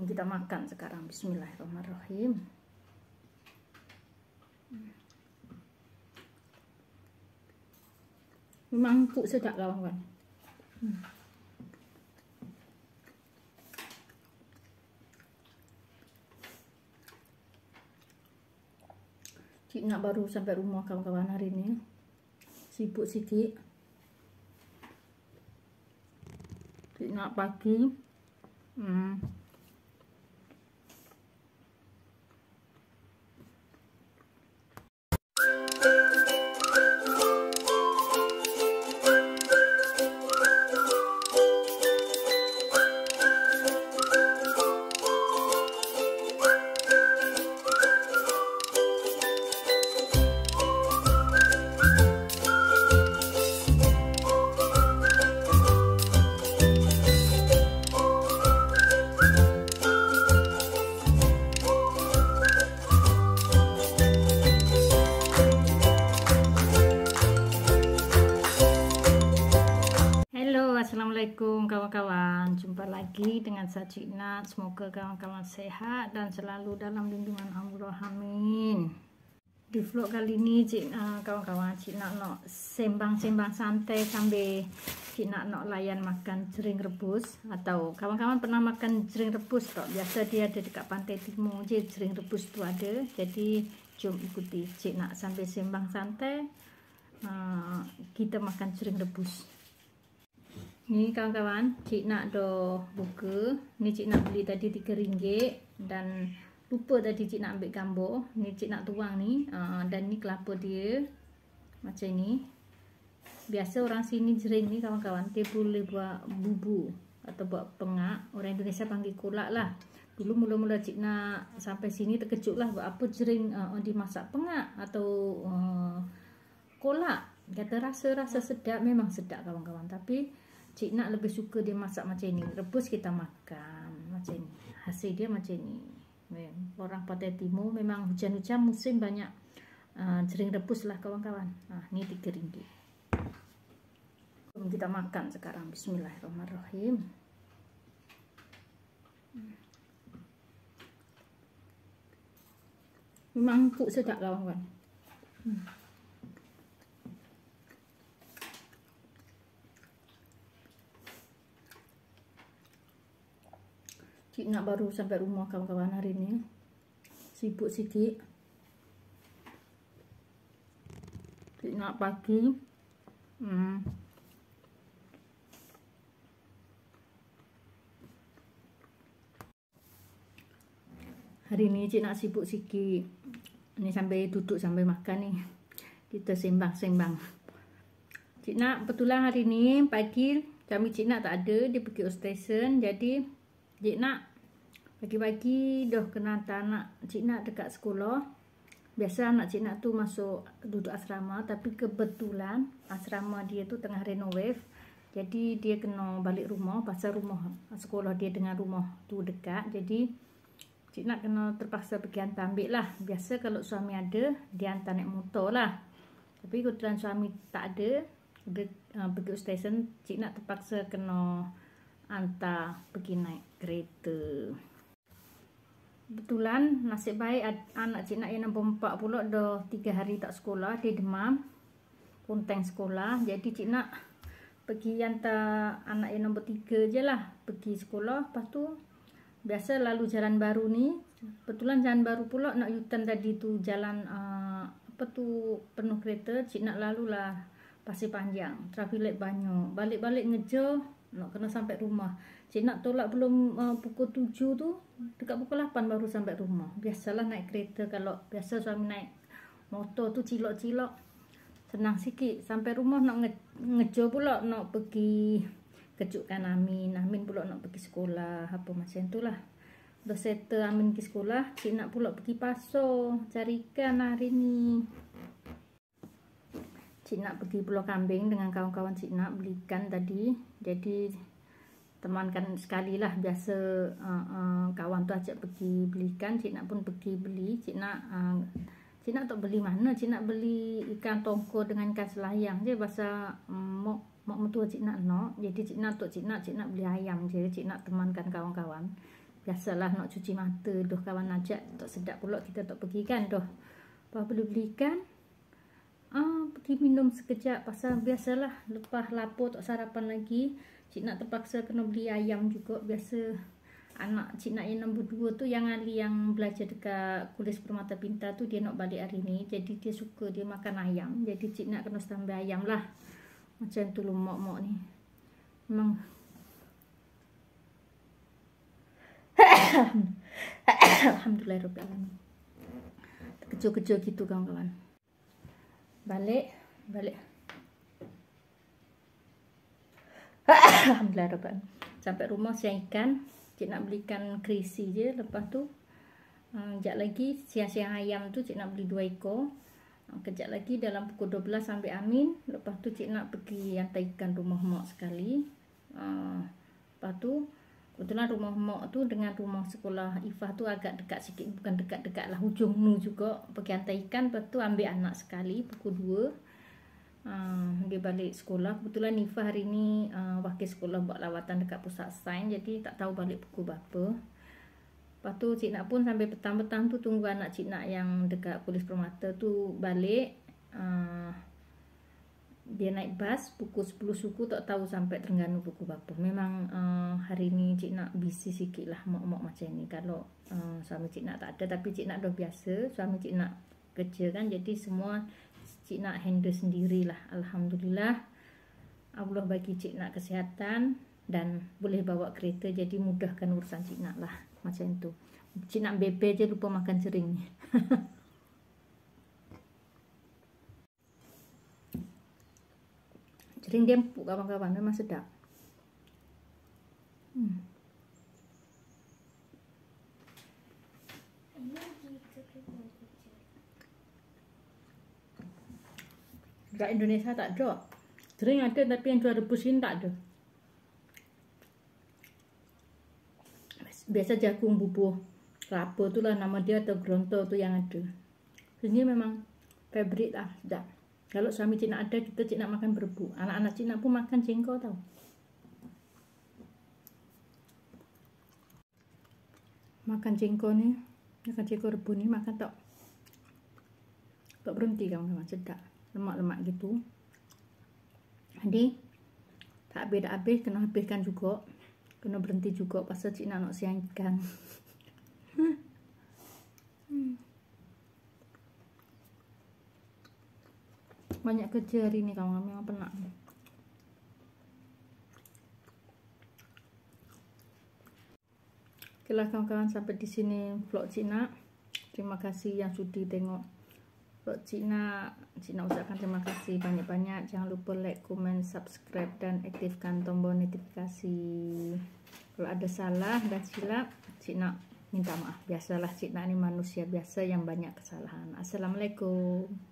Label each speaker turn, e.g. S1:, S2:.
S1: sebelum kita makan sekarang bismillahirrahmanirrahim memang empuk sedap kawan-kawan hmm. Cik nak baru sampai rumah kawan-kawan hari ini sibuk sikit Cik nak pagi hmm, Assalamualaikum kawan-kawan Jumpa lagi dengan Sajik Nat Semoga kawan-kawan sehat Dan selalu dalam lindungan Allah Amin Di vlog kali ini ni eh, Kawan-kawan Cik Nat nak Sembang-sembang santai Sambil Cik Nat nak layan makan jering rebus Atau kawan-kawan pernah makan jering rebus tak? Biasa dia ada dekat pantai timur je Jering rebus tu ada Jadi jom ikuti Cik Nat sambil sembang santai Kita makan jering Kita makan jering rebus Ni kawan-kawan, cik nak dah buka. Ni cik nak beli tadi tiga ringgit dan lupa tadi cik nak ambil gambar. Ni cik nak tuang ni uh, dan ni kelapa dia macam ni. Biasa orang sini jering ni kawan-kawan, dia boleh buat bubu atau buat pengak. Orang Indonesia panggil kulak lah. Dulu mula-mula cik nak sampai sini terkejut lah buat apa jering ah, uh, dimasak pengak atau uh, kolak. Kata rasa-rasa sedap, memang sedap kawan-kawan. Tapi... Cik nak lebih suka dia masak macam ni Rebus kita makan macam ni Hasil dia macam ni Orang Pantai Timur memang hujan-hujan musim banyak ah, sering uh, rebus lah kawan-kawan nah, Ni tiga ringgit kita makan sekarang Bismillahirrahmanirrahim Memang kuk sedap lah kawan-kawan hmm. Cik nak baru sampai rumah kawan-kawan hari ni. Sibuk sikit. Cik nak pagi. Hmm. Hari ni cik nak sibuk sikit. Ni sampai duduk sampai makan ni. Kita sembang-sembang. Cik nak betulah hari ni pagi kami cik nak tak ada. Dia pergi ustation. Jadi... Cik nak pagi-pagi dah kena tanah cik nak dekat sekolah. Biasa anak cik nak tu masuk duduk asrama tapi kebetulan asrama dia tu tengah renovate. Jadi dia kena balik rumah pasal rumah sekolah dia dengan rumah tu dekat. Jadi cik nak kena terpaksa pergi hantar ambil lah. Biasa kalau suami ada dia hantar naik motor lah. Tapi kebetulan suami tak ada. Dia uh, pergi station cik nak terpaksa kena hantar pergi naik kereta. Betulan nasib baik anak cik nak yang nombor empat pula dah tiga hari tak sekolah. Dia demam. Punteng sekolah. Jadi cik nak pergi hantar anak yang nombor tiga je lah. Pergi sekolah. Lepas tu biasa lalu jalan baru ni. Betulan jalan baru pula nak yutan tadi tu jalan uh, apa tu penuh kereta. Cik nak lalulah pasir panjang. Trafik banyak. Balik-balik ngejo nak kena sampai rumah. Cik nak tolak belum uh, pukul 7 tu, dekat pukul 8 baru sampai rumah. Biasalah naik kereta kalau biasa suami naik motor tu cilok-cilok. Senang sikit sampai rumah nak nge- ngejo pula nak pergi kejutkan Amin. Amin pula nak pergi sekolah apa macam itulah. Dah settle Amin pergi sekolah, Cik nak pula pergi pasar carikan hari ni. Cina pergi Pulau Kambing dengan kawan-kawan Cina nak belikan tadi. Jadi temankan sekali lah biasa uh, uh, kawan tu ajak pergi belikan. Cik nak pun pergi beli. Cina nak uh, Cik tak beli mana? Cina beli ikan tongkol dengan ikan selayang je bahasa mok um, mok mentua Cik no. Jadi Cina nak tu Cina nak beli ayam je. Cina temankan kawan-kawan. Biasalah nak cuci mata. doh kawan ajak tak sedap pula kita tak pergi kan. doh Bawa perlu belikan ah pergi minum sekejap pasal biasalah lepas lapor tak sarapan lagi cik nak terpaksa kena beli ayam juga biasa anak cik nak yang nombor 2 tu yang Ali yang belajar dekat kulis permata pintar tu dia nak balik hari ni jadi dia suka dia makan ayam jadi cik nak kena tambah ayam lah macam tu lumok-mok ni memang Alhamdulillah Terkejut-kejut gitu kawan-kawan balik balik Alhamdulillah dapat sampai rumah siang ikan cik nak belikan krisi je lepas tu uh, sekejap um, lagi siang-siang ayam tu cik nak beli dua ekor um, kejap lagi dalam pukul 12 sampai amin lepas tu cik nak pergi hantar ikan rumah mak sekali uh, lepas tu Kebetulan rumah mak tu dengan rumah sekolah Ifah tu agak dekat sikit Bukan dekat-dekat lah hujung nu juga Pergi hantar ikan Lepas tu ambil anak sekali pukul 2 uh, ah, Dia balik sekolah Kebetulan Ifah hari ni uh, wakil sekolah buat lawatan dekat pusat sains Jadi tak tahu balik pukul berapa Lepas tu cik nak pun sampai petang-petang tu Tunggu anak cik nak yang dekat polis permata tu balik uh, dia naik bus pukul 10 suku tak tahu sampai Terengganu pukul berapa memang uh, hari ni cik nak busy sikit lah mak-mak macam ni kalau uh, suami cik nak tak ada tapi cik nak dah biasa suami cik nak kerja kan jadi semua cik nak handle sendirilah Alhamdulillah Allah bagi cik nak kesihatan dan boleh bawa kereta jadi mudahkan urusan cik nak lah macam itu. cik nak bebe je lupa makan sering sering dempuk kawan-kawan memang sedap. Hmm. Dekat Indonesia tak ada. Sering ada tapi yang jual rebus sini tak ada. Biasa jagung bubuh, kelapa tu lah nama dia atau gronto tu yang ada. Ini memang fabric lah sedap. Kalau suami Cina ada, kita Cina makan berbu. Anak-anak Cina pun makan jengkol tau. Makan jengkol ni, makan jengkol rebu ni, makan tak. Tak berhenti kan, memang sedap. Lemak-lemak gitu. Jadi, tak habis-habis, kena habiskan juga. Kena berhenti juga pasal Cina nak siangkan. hmm. banyak kerja hari ini kamu memang penat Okeylah kawan-kawan sampai di sini vlog Cina. Terima kasih yang sudah tengok vlog Cina. Cina ucapkan terima kasih banyak-banyak. Jangan lupa like, komen, subscribe dan aktifkan tombol notifikasi. Kalau ada salah dan silap, Cina minta maaf. Biasalah Cina ini manusia biasa yang banyak kesalahan. Assalamualaikum.